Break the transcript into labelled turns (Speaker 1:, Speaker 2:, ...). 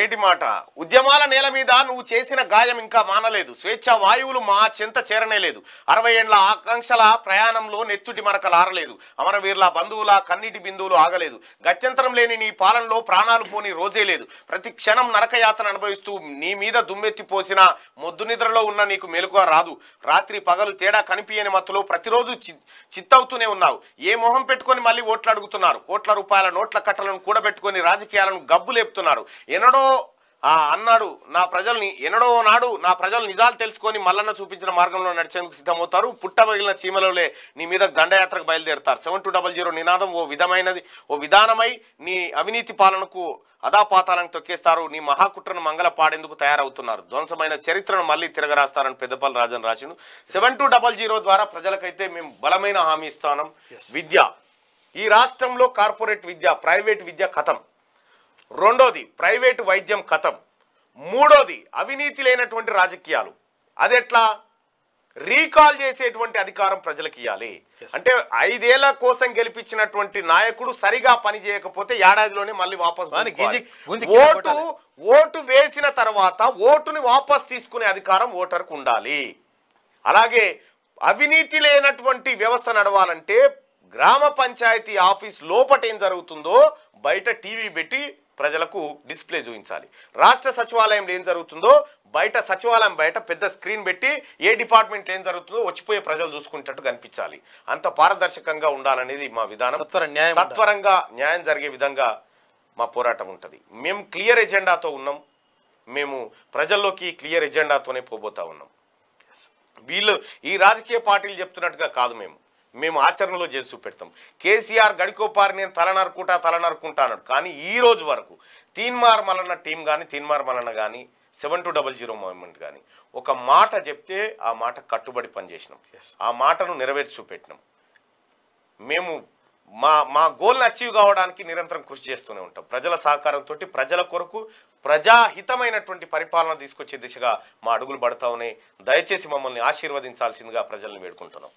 Speaker 1: నేటి మాట ఉద్యమాల నేల మీద నువ్వు చేసిన గాయం ఇంకా మానలేదు స్వేచ్ఛ వాయువులు మా చెంత చేరనేలేదు అరవై ఏండ్ల ఆకాంక్షల ప్రయాణంలో నెత్తుటి మరకలు ఆరలేదు అమరవీర్ల బంధువుల కన్నీటి బిందువులు ఆగలేదు గత్యంతరం లేని నీ పాలనలో ప్రాణాలు పోని రోజే లేదు ప్రతి క్షణం నరకయాతన అనుభవిస్తూ నీ మీద దుమ్మెత్తి పోసిన మొద్దు నిద్రలో ఉన్న నీకు మెలకువ రాదు రాత్రి పగలు తేడా కనిపించని మత్తులో ప్రతిరోజు చిత్తవుతూనే ఉన్నావు ఏ మొహం పెట్టుకొని మళ్ళీ ఓట్లు అడుగుతున్నారు కోట్ల రూపాయల నోట్ల కట్టలను కూడబెట్టుకొని రాజకీయాలను గబ్బు లేపుతున్నారు ఎన్నడో అన్నాడు నా ప్రజల్ని ఎన్నడో నాడు నా ప్రజలు నిజాలు తెలుసుకొని మల్లన్న చూపించిన మార్గంలో నడిచేందుకు సిద్ధమవుతారు పుట్టబగిలిన చీమలలే నీ మీద దండయాత్రకు బయలుదేరుతారు సెవెన్ టూ డబల్ జీరో నినాదం ఓ విధమైనది ఓ విధానమై నీ అవినీతి పాలనకు అదాపాతాలను తొక్కేస్తారు నీ మహాకుట్రను మంగళ పాడేందుకు తయారవుతున్నారు ధ్వంసమైన చరిత్రను మళ్ళీ తిరగరాస్తారని పెద్దపల్లి రాజన్ రాసిను సెవెన్ టూ డబల్ జీరో ద్వారా ప్రజలకైతే మేము బలమైన హామీ ఇస్తాం విద్య ఈ రాష్ట్రంలో కార్పొరేట్ విద్య ప్రైవేట్ విద్య కథం రెండోది ప్రైవేటు వైద్యం కథం మూడోది అవినీతి లేనటువంటి రాజకీయాలు అది ఎట్లా రీకాల్ చేసేటువంటి అధికారం ప్రజలకు ఇవ్వాలి అంటే ఐదేళ్ల కోసం గెలిపించినటువంటి నాయకుడు సరిగా పని చేయకపోతే ఏడాదిలోనే మళ్ళీ వాపస్ ఓటు ఓటు వేసిన తర్వాత ఓటుని వాపస్ తీసుకునే అధికారం ఓటర్కు ఉండాలి అలాగే అవినీతి లేనటువంటి వ్యవస్థ నడవాలంటే గ్రామ పంచాయతీ ఆఫీస్ లోపట ఏం జరుగుతుందో బయట టీవీ పెట్టి ప్రజలకు డిస్ప్లే చూపించాలి రాష్ట్ర సచివాలయంలో ఏం జరుగుతుందో బయట సచివాలయం బయట పెద్ద స్క్రీన్ పెట్టి ఏ డిపార్ట్మెంట్ ఏం జరుగుతుందో వచ్చిపోయే ప్రజలు చూసుకునేటట్టు కనిపించాలి అంత పారదర్శకంగా ఉండాలనేది మా విధానం సత్వరంగా న్యాయం జరిగే విధంగా మా పోరాటం ఉంటుంది మేము క్లియర్ ఎజెండాతో ఉన్నాం మేము ప్రజల్లోకి క్లియర్ ఎజెండాతోనే పోబోతా ఉన్నాం వీళ్ళు ఈ రాజకీయ పార్టీలు చెప్తున్నట్టుగా కాదు మేము మేము ఆచరణలో చేసి చూపెడతాం కేసీఆర్ గడికోపారి నేను తలనరుకుంటా తలనరుకుంటా అన్నాడు కానీ ఈ రోజు వరకు తీన్మార్ మలన టీం కానీ తీన్మార్ మలన కానీ seven two double zero movement కానీ ఒక మాట చెప్తే ఆ మాట కట్టుబడి పనిచేసినాం ఆ మాటను నెరవేర్చి చూపెట్టినాం మేము మా మా గోల్ని అచీవ్ కావడానికి నిరంతరం కృషి చేస్తూనే ఉంటాం ప్రజల సహకారంతో ప్రజల కొరకు ప్రజాహితమైనటువంటి పరిపాలన తీసుకొచ్చే దిశగా మా అడుగులు పడతామని దయచేసి మమ్మల్ని ఆశీర్వదించాల్సిందిగా ప్రజల్ని వేడుకుంటున్నాం